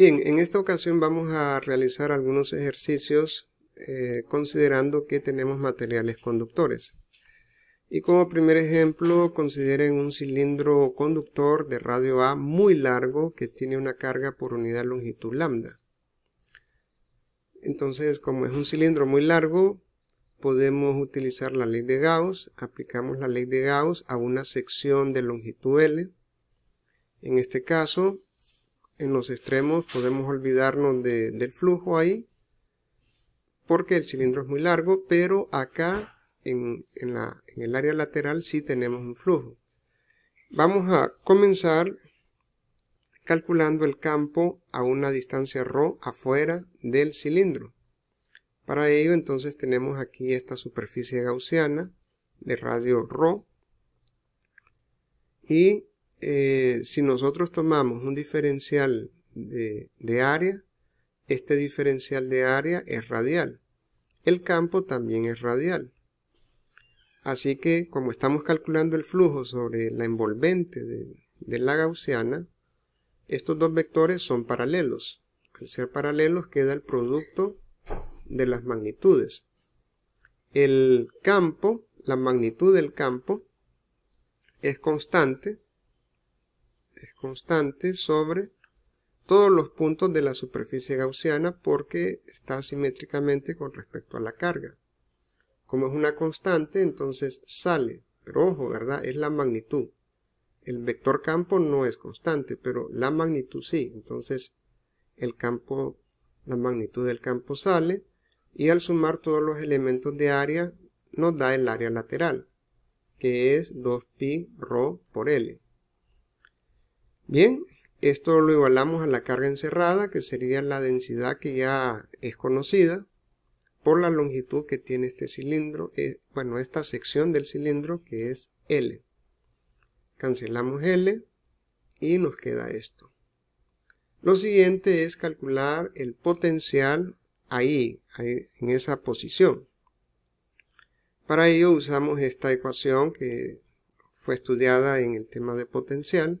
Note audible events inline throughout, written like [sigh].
Bien, en esta ocasión vamos a realizar algunos ejercicios eh, considerando que tenemos materiales conductores. Y como primer ejemplo, consideren un cilindro conductor de radio A muy largo que tiene una carga por unidad longitud lambda. Entonces, como es un cilindro muy largo, podemos utilizar la ley de Gauss, aplicamos la ley de Gauss a una sección de longitud L. En este caso, en los extremos podemos olvidarnos del flujo ahí porque el cilindro es muy largo pero acá en, la, en el área lateral sí tenemos un flujo vamos a comenzar calculando el campo a una distancia ρ afuera del cilindro para ello entonces tenemos aquí esta superficie gaussiana de radio ρ y eh, si nosotros tomamos un diferencial de, área, este diferencial de área es radial. El campo también es radial. Así que, como estamos calculando el flujo sobre la envolvente de, la gaussiana, estos dos vectores son paralelos. Al ser paralelos queda el producto de las magnitudes. El campo, la magnitud del campo, es constante es constante sobre todos los puntos de la superficie gaussiana porque está simétricamente con respecto a la carga. Como es una constante, entonces sale, pero ojo, ¿verdad? Es la magnitud. El vector campo no es constante, pero la magnitud sí. Entonces el campo, la magnitud del campo sale y al sumar todos los elementos de área nos da el área lateral, que es 2pi por L. Bien, esto lo igualamos a la carga encerrada, que sería la densidad que ya es conocida, por la longitud que tiene este cilindro, eh, bueno, esta sección del cilindro que es L. Cancelamos L y nos queda esto. Lo siguiente es calcular el potencial ahí en esa posición. Para ello usamos esta ecuación que fue estudiada en el tema de potencial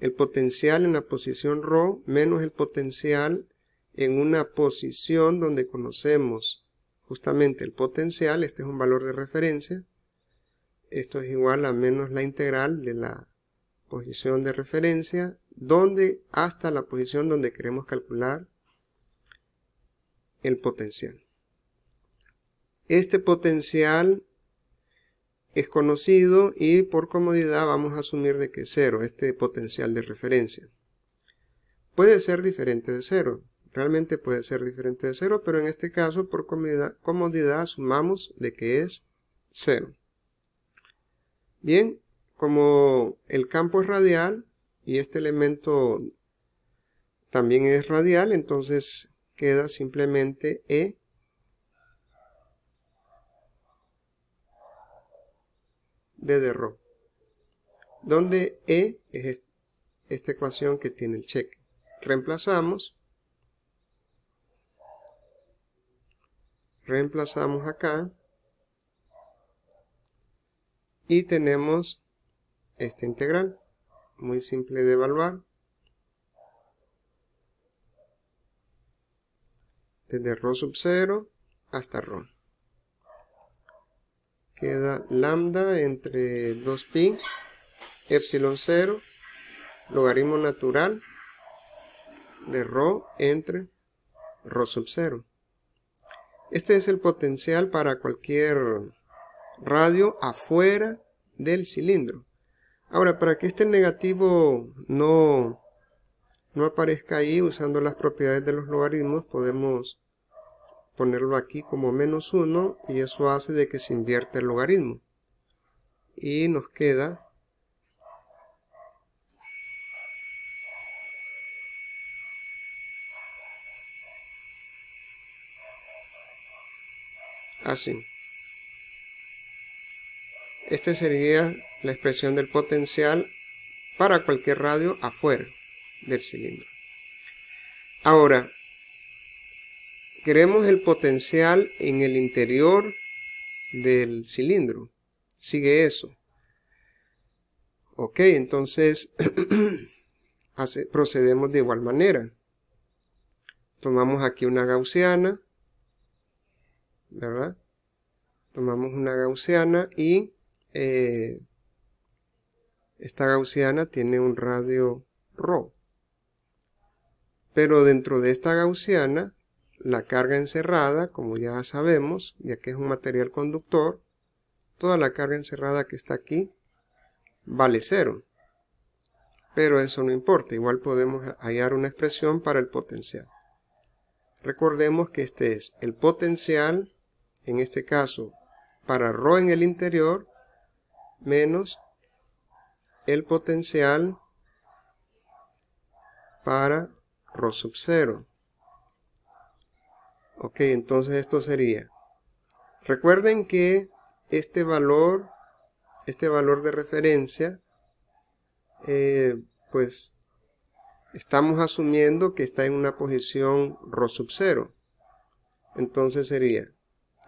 el potencial en la posición ρ menos el potencial en una posición donde conocemos justamente el potencial, este es un valor de referencia, esto es igual a menos la integral de la posición de referencia, donde hasta la posición donde queremos calcular el potencial. Este potencial es conocido y por comodidad vamos a asumir de que es cero, este potencial de referencia. Puede ser diferente de cero, realmente puede ser diferente de cero, pero en este caso por comodidad, asumamos de que es cero. Bien, como el campo es radial y este elemento también es radial, entonces queda simplemente E de Rho, donde E es esta ecuación que tiene el cheque. Reemplazamos. Reemplazamos acá. Y tenemos esta integral. Muy simple de evaluar. Desde Rho sub 0 hasta rho queda lambda entre 2pi, epsilon 0, logaritmo natural de rho entre rho sub 0. Este es el potencial para cualquier radio afuera del cilindro. Ahora, para que este negativo no, no aparezca ahí usando las propiedades de los logaritmos, podemos ponerlo aquí como menos 1 y eso hace de que se invierte el logaritmo y nos queda así esta sería la expresión del potencial para cualquier radio afuera del cilindro ahora queremos el potencial en el interior del cilindro. Sigue eso. Ok, entonces [clears throat] procedemos de igual manera. Tomamos aquí una gaussiana, ¿verdad? Tomamos una gaussiana y eh, esta gaussiana tiene un radio ρ. Pero dentro de esta gaussiana la carga encerrada, como ya sabemos, ya que es un material conductor, toda la carga encerrada que está aquí vale cero. Pero eso no importa, igual podemos hallar una expresión para el potencial. Recordemos que este es el potencial, en este caso, para Rho en el interior, menos el potencial para Rho sub cero. Ok, entonces esto sería. Recuerden que este valor, este valor de referencia, eh, pues estamos asumiendo que está en una posición ρ sub 0. Entonces sería,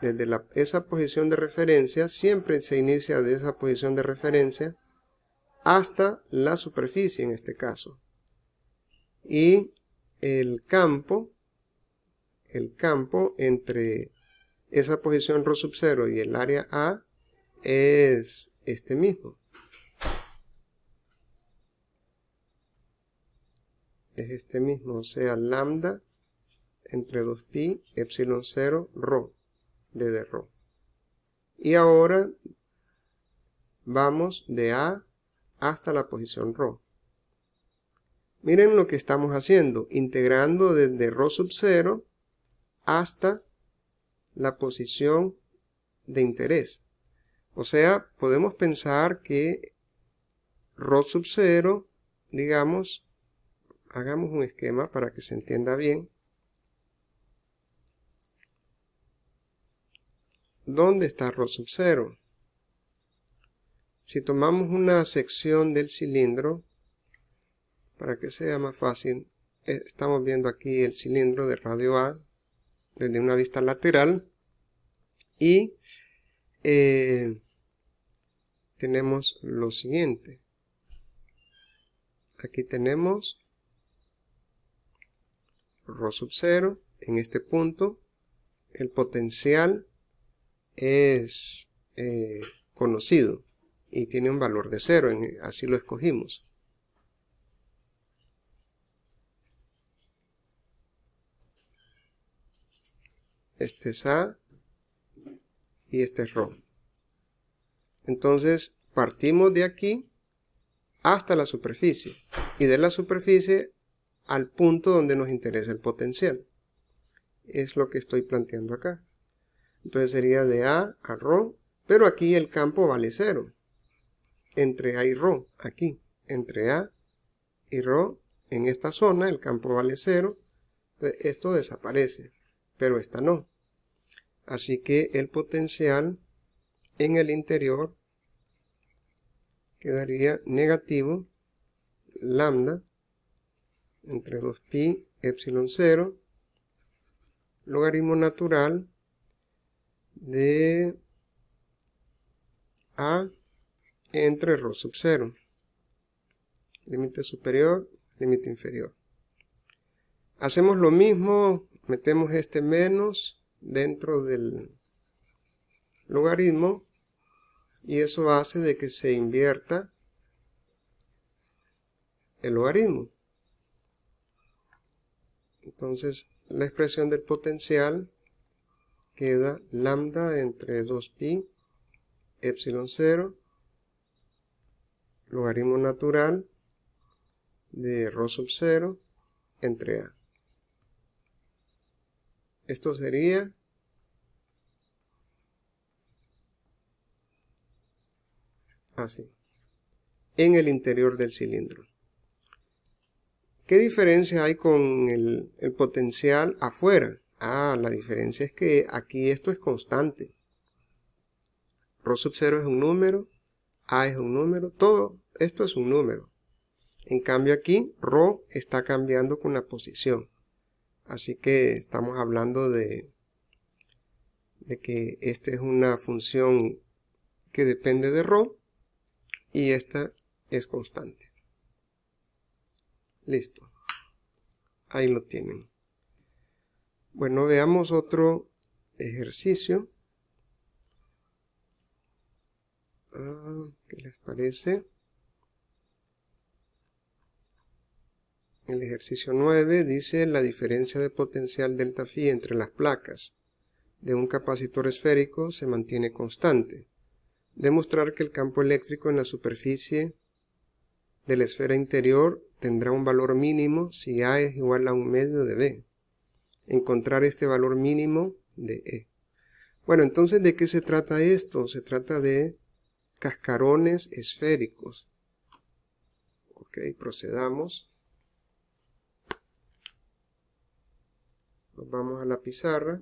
desde esa posición de referencia, siempre se inicia de esa posición de referencia hasta la superficie en este caso. Y el campo el campo entre esa posición Rho sub 0 y el área A es este mismo. Es este mismo, o sea, lambda entre 2pi, epsilon 0, rho, d de rho. Y ahora vamos de A hasta la posición rho. Miren lo que estamos haciendo, integrando desde rho sub 0 hasta la posición de interés. O sea, podemos pensar que ro sub 0, digamos, hagamos un esquema para que se entienda bien, ¿dónde está ro sub 0? Si tomamos una sección del cilindro, para que sea más fácil, eh, estamos viendo aquí el cilindro de radio A, desde una vista lateral y eh, tenemos lo siguiente aquí tenemos ρ sub 0 en este punto el potencial es eh, conocido y tiene un valor de 0, así lo escogimos este es A y este es Entonces partimos de aquí hasta la superficie y de la superficie al punto donde nos interesa el potencial. Es lo que estoy planteando acá. Entonces sería de A a ρ, pero aquí el campo vale cero. Entre A y ρ, aquí. Entre A y ρ, en esta zona el campo vale cero. Esto desaparece, pero esta no. Así que el potencial en el interior quedaría negativo lambda entre 2pi epsilon 0 logaritmo natural de a entre rho sub 0 límite superior límite inferior hacemos lo mismo metemos este menos dentro del logaritmo y eso hace de que se invierta el logaritmo. Entonces la expresión del potencial queda lambda entre 2pi, epsilon 0, logaritmo natural de rho sub 0 entre a. Esto sería así, en el interior del cilindro. ¿Qué diferencia hay con el, potencial afuera? Ah, la diferencia es que aquí esto es constante. Rho sub 0 es un número, A es un número, todo esto es un número. En cambio aquí, Rho está cambiando con la posición. Así que estamos hablando de, que esta es una función que depende de rho y esta es constante. Listo. Ahí lo tienen. Bueno, veamos otro ejercicio. Ah, ¿Qué les parece? El ejercicio 9 dice la diferencia de potencial delta phi entre las placas de un capacitor esférico se mantiene constante. Demostrar que el campo eléctrico en la superficie de la esfera interior tendrá un valor mínimo si A es igual a un medio de B. Encontrar este valor mínimo de E. Bueno, entonces, ¿de qué se trata esto? Se trata de cascarones esféricos. Ok, procedamos. vamos a la pizarra.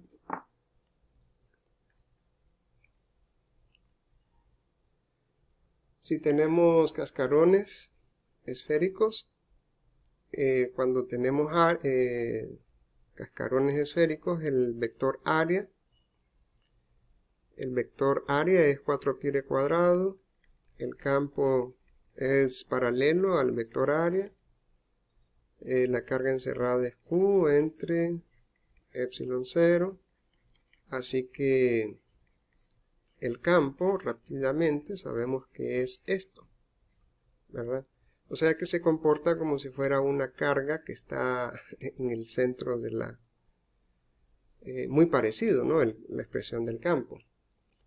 Si tenemos cascarones esféricos, eh, cuando tenemos eh, cascarones esféricos, el vector área, el vector área es 4 pi cuadrado, el campo es paralelo al vector área, eh, la carga encerrada es Q entre epsilon 0 así que el campo rápidamente sabemos que es esto ¿verdad? o sea que se comporta como si fuera una carga que está [laughs] en el centro de la eh, muy parecido ¿no? la expresión del campo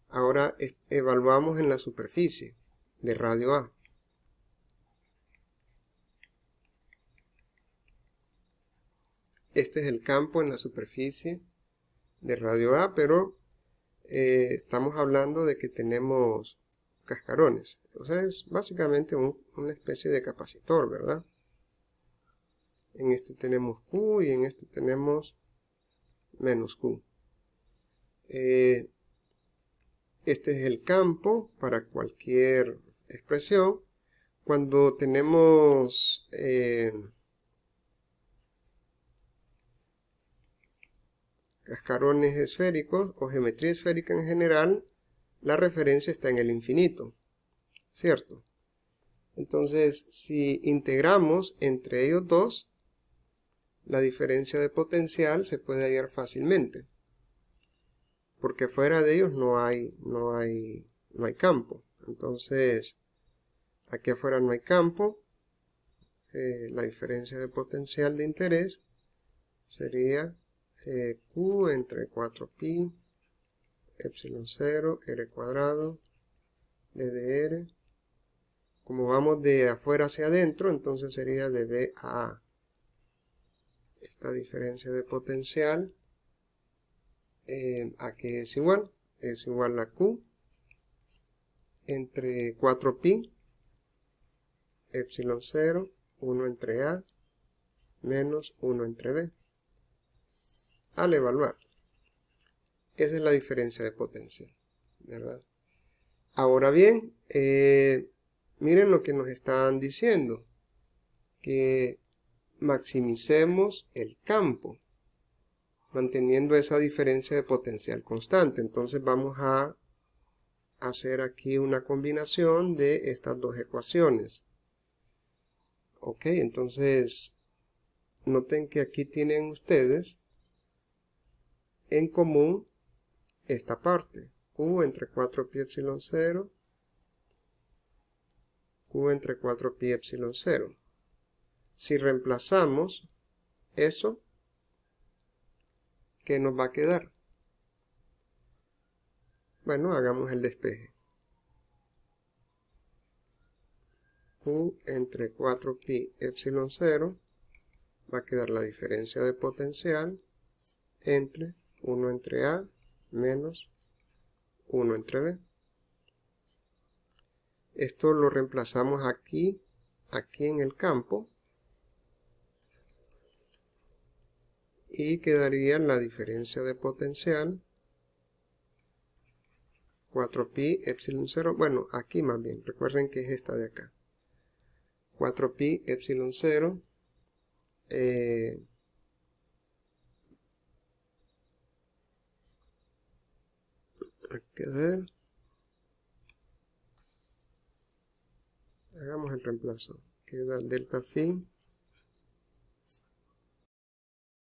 ahora evaluamos en la superficie de radio A este es el campo en la superficie de radio A, pero eh, estamos hablando de que tenemos cascarones. O sea, es básicamente una especie de capacitor, ¿verdad? En este tenemos Q y en este tenemos menos Q. Eh, este es el campo para cualquier expresión. Cuando tenemos... Eh, cascarones esféricos o geometría esférica en general, la referencia está en el infinito, ¿cierto? Entonces, si integramos entre ellos dos, la diferencia de potencial se puede hallar fácilmente, porque fuera de ellos no hay, no hay, no hay campo. Entonces, aquí afuera no hay campo, eh, la diferencia de potencial de interés sería eh, Q entre 4pi, epsilon 0, R cuadrado, DDR. Como vamos de afuera hacia adentro, entonces sería de B a A. Esta diferencia de potencial eh, a que es igual, es igual a Q entre 4pi, epsilon 0, 1 entre A, menos 1 entre B al evaluar. Esa es la diferencia de potencia, ¿verdad? Ahora bien, eh, miren lo que nos están diciendo, que maximicemos el campo, manteniendo esa diferencia de potencial constante. Entonces vamos a hacer aquí una combinación de estas dos ecuaciones. Ok, entonces noten que aquí tienen ustedes en común esta parte. Q entre 4 pi epsilon 0. Q entre 4 pi epsilon 0. Si reemplazamos eso, ¿qué nos va a quedar? Bueno, hagamos el despeje. Q entre 4 pi epsilon 0 va a quedar la diferencia de potencial entre 1 entre A menos 1 entre B. Esto lo reemplazamos aquí, aquí en el campo. Y quedaría la diferencia de potencial 4pi epsilon 0, bueno, aquí más bien, recuerden que es esta de acá. 4pi epsilon 0 eh, Hay que Hagamos el reemplazo. Queda delta fin